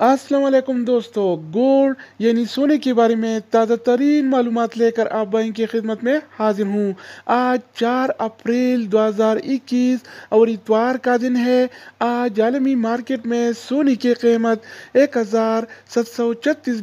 वालेकुम दोस्तों गोल्ड यानी सोने के बारे में ताज़ा तरीन मालूम लेकर आप बैंक की खिदमत में हाजिर हूँ आज 4 अप्रैल 2021 और इतवार का दिन है आज आलमी मार्केट में सोने की कीमत एक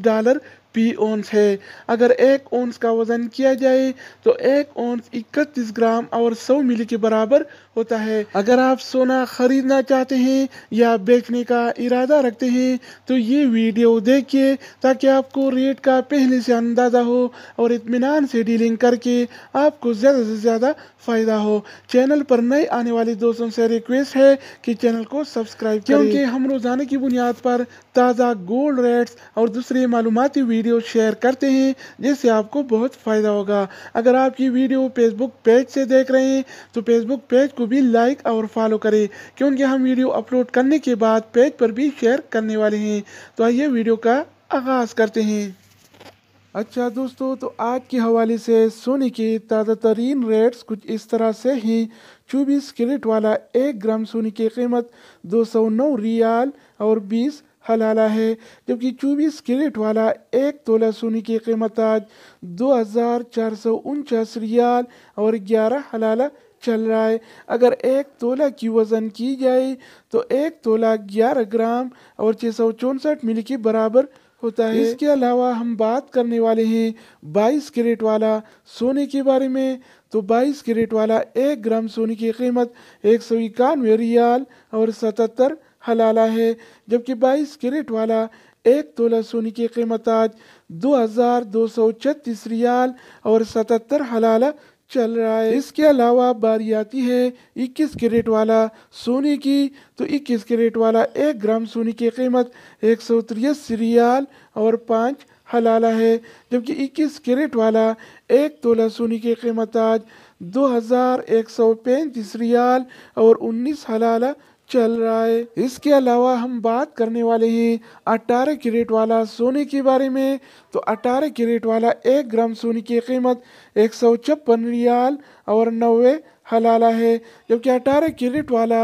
डॉलर पी ओंस है अगर एक ओंस का वज़न किया जाए तो एक ओंस इकतीस ग्राम और सौ मिली के बराबर होता है अगर आप सोना खरीदना चाहते हैं या बेचने का इरादा रखते हैं तो ये वीडियो देखिए ताकि आपको रेट का पहले से अंदाज़ा हो और इतमान से डीलिंग करके आपको ज़्यादा से ज़्यादा फ़ायदा हो चैनल पर नए आने वाले दोस्तों से रिक्वेस्ट है कि चैनल को सब्सक्राइब क्योंकि हम रोज़ाना की बुनियाद पर ताज़ा गोल्ड रेट्स और दूसरे मालूमती वीडियो शेयर करते हैं जिससे आपको बहुत फ़ायदा होगा अगर आप ये वीडियो फेसबुक पेज से देख रहे हैं तो फेसबुक पेज को भी लाइक और फॉलो करें क्योंकि हम वीडियो अपलोड करने के बाद पेज पर भी शेयर करने वाले हैं तो आइए वीडियो का आगाज़ करते हैं अच्छा दोस्तों तो आज के हवाले से सोने के ताज़ा तरीन रेट्स कुछ इस तरह से हैं चौबीस कैरेट वाला एक ग्राम सोने की कीमत दो सौ नौ रियाल और बीस हलाला है जबकि चौबीस कैरेट वाला एक तोला सोने की कीमत आज दो हज़ार चार सौ उनचास रियाल और ग्यारह हलाला चल रहा है अगर एक तोला की वज़न की जाए तो एक तोला ग्यारह ग्राम और छः सौ चौंसठ मिल के बराबर होता है इसके अलावा हम बात करने वाले हैं 22 कैरेट वाला सोने के बारे में तो 22 कैरेट वाला एक ग्राम सोने की कीमत एक सौ इक्यानवे रियाल और सतहत्तर हलाला है जबकि बाईस कैरेट वाला एक तोला सोने की कीमत आज दो हज़ार दो सौ छत्तीस रियाल और सतहत्तर हलाला चल रहा है इसके अलावा बारी आती है 21 कैरेट वाला सोने की तो 21 कैरेट वाला एक ग्राम सोने की कीमत एक सौ तिरसी रियाल और पाँच हलाला है जबकि 21 कैरेट वाला एक तोला सोने की कीमत आज दो हज़ार एक सौ पैंतीस रियाल और उन्नीस हलाला चल रहा है इसके अलावा हम बात करने वाले हैं अठारह कैरेट वाला सोने के बारे में तो अठारह कैरेट वाला एक ग्राम सोने की कीमत एक सौ छप्पन रियाल और नवे हलाला है जबकि अठारह कैरेट वाला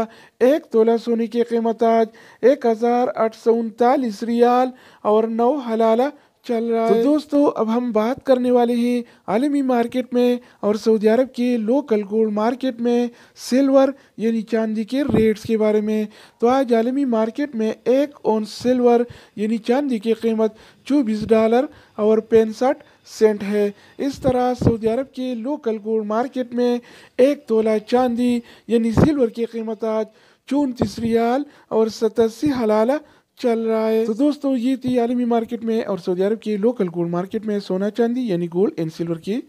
एक तोला सोने की कीमत आज एक हज़ार आठ सौ उनतालीस रियाल और नौ हलाला चल रहा तो है दोस्तों अब हम बात करने वाले हैं आलमी मार्केट में और सऊदी अरब के लोकल गोल्ड मार्केट में सिल्वर यानी चांदी के रेट्स के बारे में तो आज आलमी मार्केट में एक ऑन सिल्वर यानी चांदी की कीमत चौबीस डॉलर और पैंसठ सेंट है इस तरह सऊदी अरब के लोकल गोल्ड मार्केट में एक तोला चांदी यानी सिल्वर की कीमत आज चौंतीस रियाल और सतासी हलाला चल रहा है तो दोस्तों ये थी आलमी मार्केट में और सऊदी अरब की लोकल गोल्ड मार्केट में सोना चांदी यानी गोल्ड एंड सिल्वर की